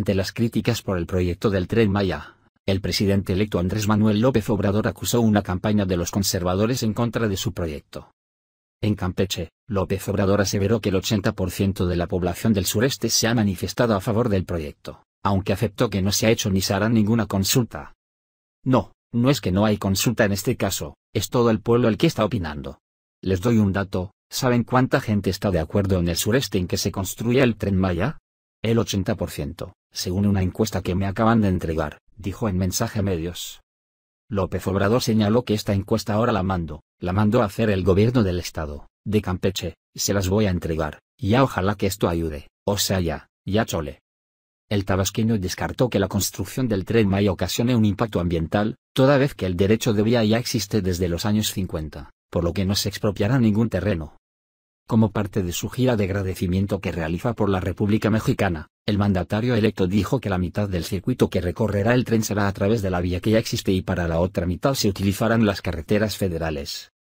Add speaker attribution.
Speaker 1: Ante las críticas por el proyecto del tren Maya, el presidente electo Andrés Manuel López Obrador acusó una campaña de los conservadores en contra de su proyecto. En Campeche, López Obrador aseveró que el 80% de la población del sureste se ha manifestado a favor del proyecto, aunque aceptó que no se ha hecho ni se hará ninguna consulta. No, no es que no hay consulta en este caso, es todo el pueblo el que está opinando. Les doy un dato, ¿saben cuánta gente está de acuerdo en el sureste en que se construya el tren Maya? El 80%, según una encuesta que me acaban de entregar, dijo en mensaje a medios. López Obrador señaló que esta encuesta ahora la mando, la mandó a hacer el gobierno del estado, de Campeche, se las voy a entregar, ya ojalá que esto ayude, o sea ya, ya chole. El tabasqueño descartó que la construcción del tren Maya ocasione un impacto ambiental, toda vez que el derecho de vía ya existe desde los años 50, por lo que no se expropiará ningún terreno. Como parte de su gira de agradecimiento que realiza por la República Mexicana, el mandatario electo dijo que la mitad del circuito que recorrerá el tren será a través de la vía que ya existe y para la otra mitad se utilizarán las carreteras federales.